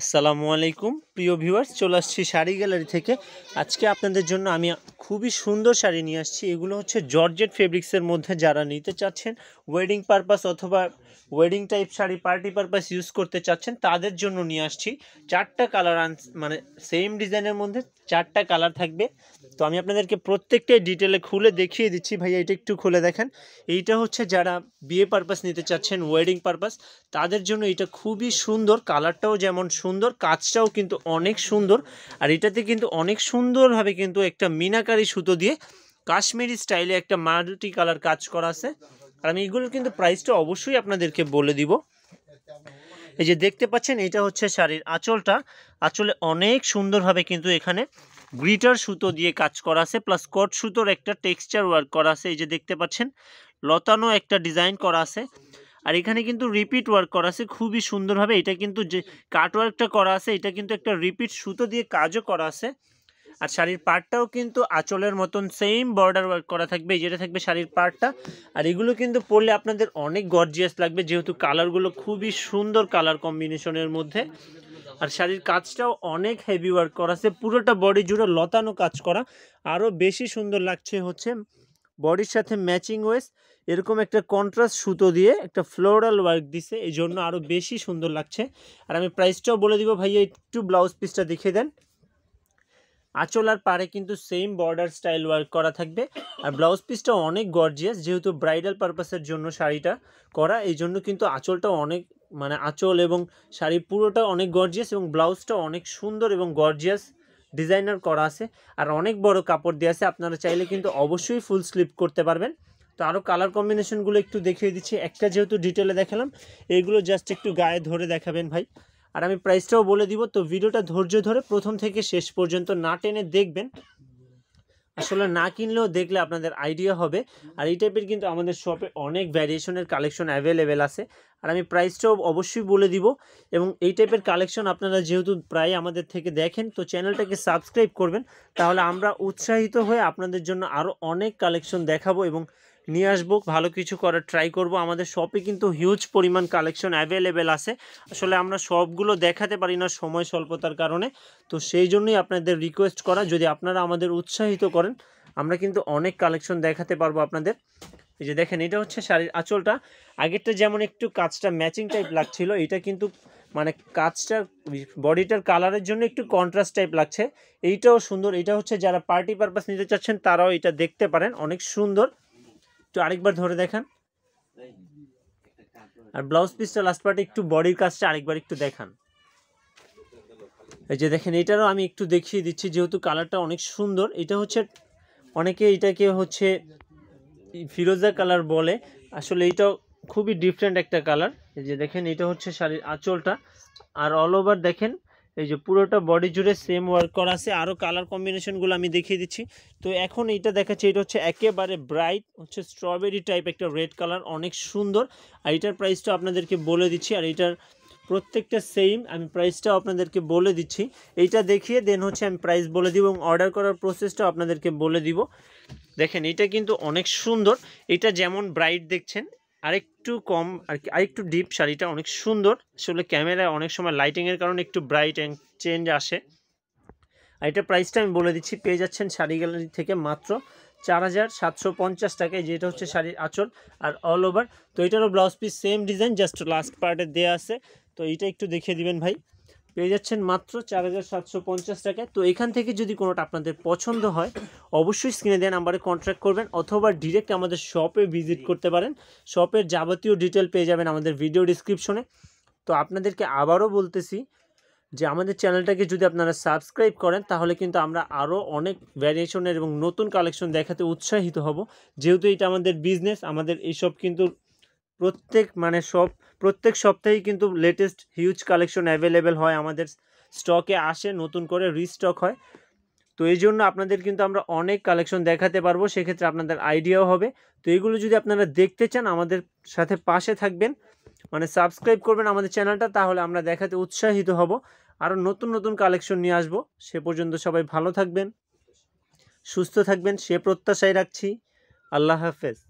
আসসালামু আলাইকুম প্রিয় ভিউয়ার্স চলে আসছি শাড়ি গ্যালারি থেকে আজকে আপনাদের জন্য আমি খুবই সুন্দর শাড়ি নিয়ে আসছি এগুলো হচ্ছে জর্জেট ফেব্রিক্সের মধ্যে যারা নিতে চাচ্ছেন ওয়েডিং পারপাস অথবা wedding type sari party purpose use করতে চাচ্ছেন তাদের জন্য নিয়ে আসছি চারটা কালার মানে সেম ডিজাইনের মধ্যে চারটা কালার থাকবে তো আমি আপনাদেরকে প্রত্যেকটাই ডিটেলে খুলে দেখিয়ে দিচ্ছি ভাইয়া এটা একটু খুলে দেখেন এইটা হচ্ছে যারা বিয়ে পারপাস নিতে চাচ্ছেন ওয়েডিং পারপাস তাদের জন্য এটা খুবই সুন্দর কালারটাও যেমন সুন্দর কাজটাও কিন্তু অনেক সুন্দর আর এটাতে কিন্তু অনেক সুন্দরভাবে কিন্তু একটা মিনাকারি সুতো দিয়ে কাশ্মীরি স্টাইলে একটা মারুটি কালার কাজ করা আছে আর আমি এগুলোর কিন্তু প্রাইসটা অবশ্যই আপনাদেরকে বলে দিব এই যে দেখতে পাচ্ছেন এটা হচ্ছে শাড়ির আঁচলটা আঁচলে অনেক সুন্দরভাবে কিন্তু এখানে গ্রিটার সুতো দিয়ে কাজ করা আছে প্লাস কট সুতোর একটা টেক্সচার ওয়ার্ক করা আছে এই যে দেখতে পাচ্ছেন লতানো একটা ডিজাইন করা আছে আর এখানে কিন্তু রিপিট ওয়ার্ক করা আছে খুবই সুন্দরভাবে এটা কিন্তু যে ওয়ার্কটা করা আছে এটা কিন্তু একটা রিপিট সুতো দিয়ে কাজও করা আছে আর শাড়ির পার্টটাও কিন্তু আঁচলের মতন সেম বর্ডার ওয়ার্ক করা থাকবে যেটা থাকবে শাড়ির পার্টটা আর এগুলো কিন্তু পরলে আপনাদের অনেক গর্জিয়াস লাগবে যেহেতু কালারগুলো খুবই সুন্দর কালার কম্বিনেশনের মধ্যে আর শাড়ির কাজটাও অনেক হেভি ওয়ার্ক করা আছে পুরোটা বডি জুড়ে লতানো কাজ করা আরও বেশি সুন্দর লাগছে হচ্ছে বডির সাথে ম্যাচিং ওয়েস্ট এরকম একটা কন্ট্রাস্ট সুতো দিয়ে একটা ফ্লোরাল ওয়ার্ক দিছে এই জন্য আরও বেশি সুন্দর লাগছে আর আমি প্রাইসটাও বলে দিব ভাইয়া একটু ব্লাউজ পিসটা দেখে দেন আঁচল আর পারে কিন্তু সেম বর্ডার স্টাইল ওয়ার্ক করা থাকবে আর ব্লাউজ পিসটা অনেক গর্জিয়াস যেহেতু ব্রাইডাল পারপাসের জন্য শাড়িটা করা এই জন্য কিন্তু আঁচলটা অনেক মানে আঁচল এবং শাড়ি পুরোটা অনেক গর্জিয়াস এবং ব্লাউজটা অনেক সুন্দর এবং গর্জিয়াস ডিজাইনার করা আছে আর অনেক বড় কাপড় দেওয়া আছে আপনারা চাইলে কিন্তু অবশ্যই ফুল স্লিপ করতে পারবেন তো আরও কালার কম্বিনেশনগুলো একটু দেখিয়ে দিচ্ছি একটা যেহেতু ডিটেলে দেখালাম এইগুলো জাস্ট একটু গায়ে ধরে দেখাবেন ভাই আর আমি প্রাইসটাও বলে দিব তো ভিডিওটা ধৈর্য ধরে প্রথম থেকে শেষ পর্যন্ত না টেনে দেখবেন আসলে না কিনলেও দেখলে আপনাদের আইডিয়া হবে আর এই টাইপের কিন্তু আমাদের শপে অনেক ভ্যারিয়েশনের কালেকশন অ্যাভেলেবেল আছে আর আমি প্রাইসটাও অবশ্যই বলে দিব এবং এই টাইপের কালেকশন আপনারা যেহেতু প্রায় আমাদের থেকে দেখেন তো চ্যানেলটাকে সাবস্ক্রাইব করবেন তাহলে আমরা উৎসাহিত হয়ে আপনাদের জন্য আরও অনেক কালেকশন দেখাবো এবং নিয়ে আসবো ভালো কিছু করার ট্রাই করব আমাদের শপে কিন্তু হিউজ পরিমাণ কালেকশন অ্যাভেলেবেল আছে আসলে আমরা সবগুলো দেখাতে পারি না সময় স্বল্পতার কারণে তো সেই জন্যই আপনাদের রিকোয়েস্ট করা যদি আপনারা আমাদের উৎসাহিত করেন আমরা কিন্তু অনেক কালেকশন দেখাতে পারবো আপনাদের এই যে দেখেন এটা হচ্ছে শাড়ির আঁচলটা আগেরটা যেমন একটু কাজটা ম্যাচিং টাইপ লাগছিল এটা কিন্তু মানে কাজটার বডিটার কালারের জন্য একটু কন্ট্রাস্ট টাইপ লাগছে এইটাও সুন্দর এটা হচ্ছে যারা পার্টি পারপাস নিতে চাচ্ছেন তারাও এটা দেখতে পারেন অনেক সুন্দর একটু আরেকবার ধরে দেখান আর ব্লাউজ পিসটা লাস্ট পার্টে একটু বডির কাজটা আরেকবার একটু দেখান এই যে দেখেন এটারও আমি একটু দেখিয়ে দিচ্ছি যেহেতু কালারটা অনেক সুন্দর এটা হচ্ছে অনেকে এটাকে হচ্ছে ফিরোজা কালার বলে আসলে এইটাও খুবই ডিফারেন্ট একটা কালার এই যে দেখেন এটা হচ্ছে শাড়ির আঁচলটা আর অল ওভার দেখেন এই যে পুরোটা বডি জুড়ে সেম ওয়ার্ক করা আছে আরও কালার কম্বিনেশনগুলো আমি দেখিয়ে দিচ্ছি তো এখন এইটা দেখাচ্ছি এটা হচ্ছে একেবারে ব্রাইট হচ্ছে স্ট্রবেরি টাইপ একটা রেড কালার অনেক সুন্দর আর এটার প্রাইসটা আপনাদেরকে বলে দিচ্ছি আর এটার প্রত্যেকটা সেম আমি প্রাইসটাও আপনাদেরকে বলে দিচ্ছি এইটা দেখিয়ে দেন হচ্ছে আমি প্রাইস বলে দিব এবং অর্ডার করার প্রসেসটাও আপনাদেরকে বলে দিব দেখেন এটা কিন্তু অনেক সুন্দর এটা যেমন ব্রাইট দেখছেন আরেকটু কম আর কি আরেকটু ডিপ শাড়িটা অনেক সুন্দর আসলে ক্যামেরায় অনেক সময় লাইটিংয়ের কারণে একটু ব্রাইট চেঞ্জ আসে আর এটা প্রাইসটা আমি বলে দিচ্ছি পেয়ে যাচ্ছেন শাড়ি গ্যালারি থেকে মাত্র চার হাজার সাতশো পঞ্চাশ টাকায় যেটা হচ্ছে শাড়ির আঁচল আর অল ওভার তো এটারও blouse piece same design just last পার্টে দেওয়া আছে তো এইটা একটু দেখিয়ে দিবেন ভাই পেয়ে যাচ্ছেন মাত্র চার হাজার সাতশো পঞ্চাশ টাকায় তো এখান থেকে যদি কোনোটা আপনাদের পছন্দ হয় অবশ্যই স্ক্রিনে দেওয়া নাম্বারে কন্ট্যাক্ট করবেন অথবা ডিরেক্ট আমাদের শপে ভিজিট করতে পারেন শপের যাবতীয় ডিটেল পেয়ে যাবেন আমাদের ভিডিও ডিসক্রিপশনে তো আপনাদেরকে আবারও বলতেছি যে আমাদের চ্যানেলটাকে যদি আপনারা সাবস্ক্রাইব করেন তাহলে কিন্তু আমরা আরও অনেক ভ্যারিয়েশনের এবং নতুন কালেকশন দেখাতে উৎসাহিত হব যেহেতু এটা আমাদের বিজনেস আমাদের এইসব কিন্তু প্রত্যেক মানে সব প্রত্যেক সপ্তাহেই কিন্তু লেটেস্ট হিউজ কালেকশন অ্যাভেলেবেল হয় আমাদের স্টকে আসে নতুন করে রিস্টক হয় তো এই জন্য আপনাদের কিন্তু আমরা অনেক কালেকশন দেখাতে পারবো সেক্ষেত্রে আপনাদের আইডিয়াও হবে তো এইগুলো যদি আপনারা দেখতে চান আমাদের সাথে পাশে থাকবেন মানে সাবস্ক্রাইব করবেন আমাদের চ্যানেলটা তাহলে আমরা দেখাতে উৎসাহিত হব আরও নতুন নতুন কালেকশন নিয়ে আসব সে পর্যন্ত সবাই ভালো থাকবেন সুস্থ থাকবেন সে প্রত্যাশায় রাখছি আল্লাহ হাফেজ